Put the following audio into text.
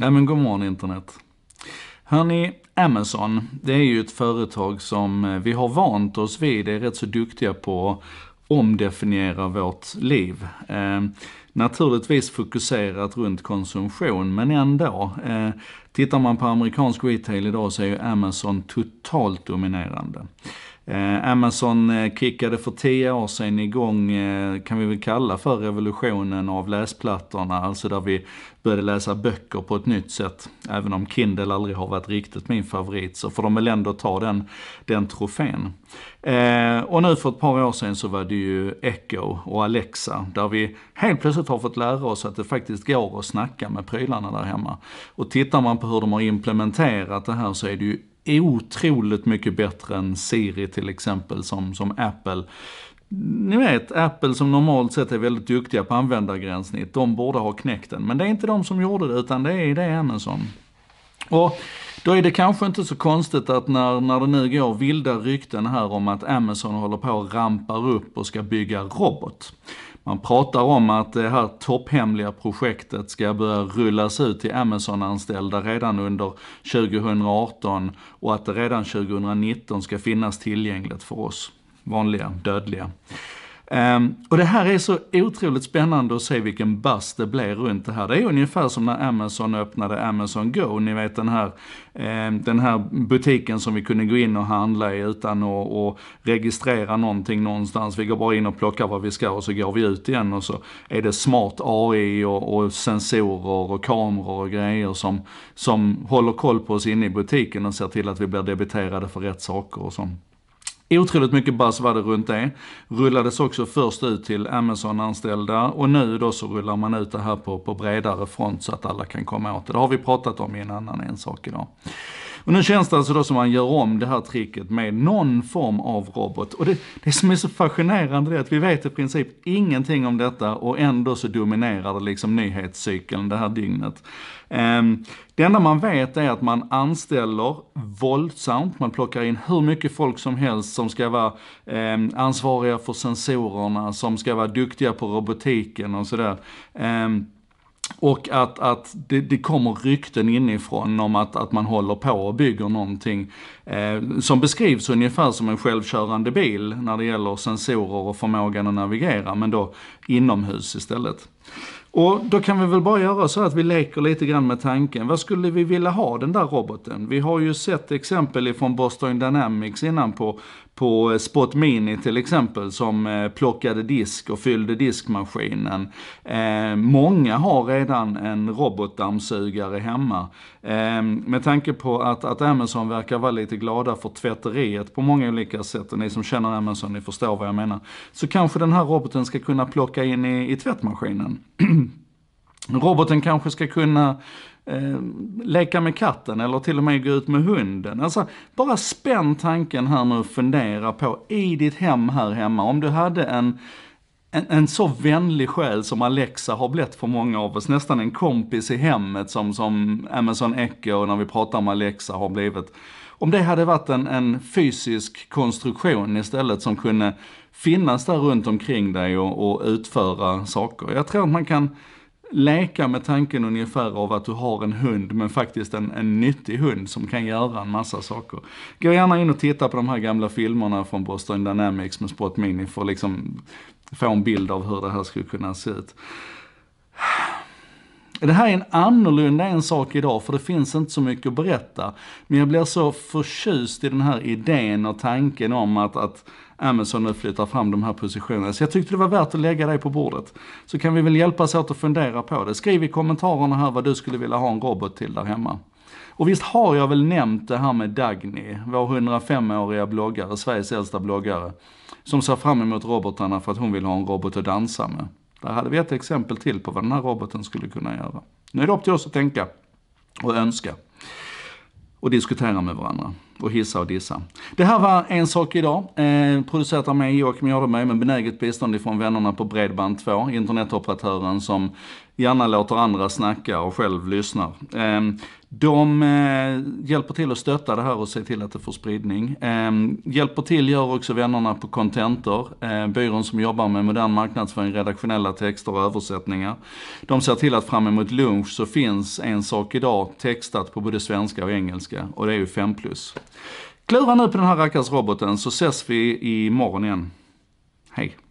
Nej men god morgon internet. Hörni, Amazon, det är ju ett företag som eh, vi har vant oss vid är rätt så duktiga på att omdefiniera vårt liv. Ehm, Naturligtvis fokuserat runt konsumtion, men ändå. Eh, tittar man på amerikansk retail idag så är ju Amazon totalt dominerande. Eh, Amazon eh, kickade för 10 år sedan igång, eh, kan vi väl kalla för revolutionen av läsplattorna, alltså där vi började läsa böcker på ett nytt sätt. Även om Kindle aldrig har varit riktigt min favorit så får de väl ändå ta den, den trofén. och nu för ett par år sedan så var det ju Echo och Alexa, där vi helt plötsligt slutet har fått lära oss att det faktiskt går att snacka med prylarna där hemma. Och tittar man på hur de har implementerat det här så är det ju otroligt mycket bättre än Siri till exempel som, som Apple. Ni vet, Apple som normalt sett är väldigt duktiga på användargränssnitt, de borde ha knäckt den. Men det är inte de som gjorde det, utan det är det Anderson. Och då är det kanske inte så konstigt att när, när det nu går vilda rykten här om att Amazon håller på och rampar upp och ska bygga robot. Man pratar om att det här topphemliga projektet ska börja rullas ut till Amazon-anställda redan under 2018 och att det redan 2019 ska finnas tillgängligt för oss vanliga dödliga. Um, och det här är så otroligt spännande att se vilken buzz det blir runt det här. Det är ungefär som när Amazon öppnade Amazon Go. Ni vet den här, um, den här butiken som vi kunde gå in och handla i utan att och registrera någonting någonstans. Vi går bara in och plockar vad vi ska och så går vi ut igen och så är det smart AI och, och sensorer och kameror och grejer som, som håller koll på oss inne i butiken och ser till att vi blir debiterade för rätt saker och sånt. Otroligt mycket buzz var det runt det. Rullades också först ut till Amazon-anställda och nu då så rullar man ut det här på, på bredare front så att alla kan komma åt det. Det har vi pratat om i en annan en sak idag. Och nu känns det alltså då som man gör om det här tricket med någon form av robot. Och det, det som är så fascinerande är att vi vet i princip ingenting om detta och ändå så dominerar det liksom nyhetscykeln det här dygnet. Um, det enda man vet är att man anställer våldsamt, man plockar in hur mycket folk som helst som ska vara eh, ansvariga för sensorerna, som ska vara duktiga på robotiken och sådär. Eh, och att, att det, det, kommer rykten inifrån om att, att man håller på och bygger någonting eh, som beskrivs ungefär som en självkörande bil när det gäller sensorer och förmågan att navigera, men då inomhus istället. Och då kan vi väl bara göra så att vi leker lite grann med tanken. Vad skulle vi vilja ha den där roboten? Vi har ju sett exempel ifrån Boston Dynamics innan på på eh, Spot Mini till exempel som eh, plockade disk och fyllde diskmaskinen. Eh, många har redan en robotdammsugare hemma. Eh, med tanke på att, att Amazon verkar vara lite glada för tvätteriet på många olika sätt, och ni som känner Amazon ni förstår vad jag menar, så kanske den här roboten ska kunna plocka in i, i tvättmaskinen. Roboten kanske ska kunna eh, leka med katten eller till och med gå ut med hunden. Alltså, bara spänn tanken här nu och fundera på i ditt hem här hemma, om du hade en en, en, så vänlig själ som Alexa har blivit för många av oss, nästan en kompis i hemmet som, som Amazon Echo när vi pratar om Alexa har blivit. Om det hade varit en, en fysisk konstruktion istället som kunde finnas där runt omkring dig och, och utföra saker. Jag tror att man kan leka med tanken ungefär av att du har en hund, men faktiskt en, en nyttig hund som kan göra en massa saker. Gå gärna in och titta på de här gamla filmerna från Boston Dynamics med Spot Mini för att liksom få en bild av hur det här skulle kunna se ut. Det här är en annorlunda en sak idag för det finns inte så mycket att berätta. Men jag blir så förtjust i den här idén och tanken om att, att Amazon nu flyttar fram de här positionerna. Så jag tyckte det var värt att lägga dig på bordet. Så kan vi väl hjälpas åt att fundera på det. Skriv i kommentarerna här vad du skulle vilja ha en robot till där hemma. Och visst har jag väl nämnt det här med Dagny, vår 105-åriga bloggare, Sveriges äldsta bloggare, som ser fram emot robotarna för att hon vill ha en robot att dansa med. Där hade vi ett exempel till på vad den här roboten skulle kunna göra. Nu är det upp till oss att tänka och önska och diskutera med varandra och hissa och dissa. Det här var En sak idag, eh, producerat av mig Joakim Jardenberg med benäget bistånd ifrån vännerna på Bredband2, internetoperatören som gärna låter andra snacka och själv lyssnar. Eh, de eh, hjälper till att stötta det här och se till att det får spridning. Eh, hjälper till gör också vännerna på Contentor. eh, byrån som jobbar med modern marknadsföring, redaktionella texter och översättningar. De ser till att fram emot lunch så finns En sak idag textat på både svenska och engelska och det är ju 5 plus. Klura nu på den här rackars roboten så ses vi imorgon igen. Hej!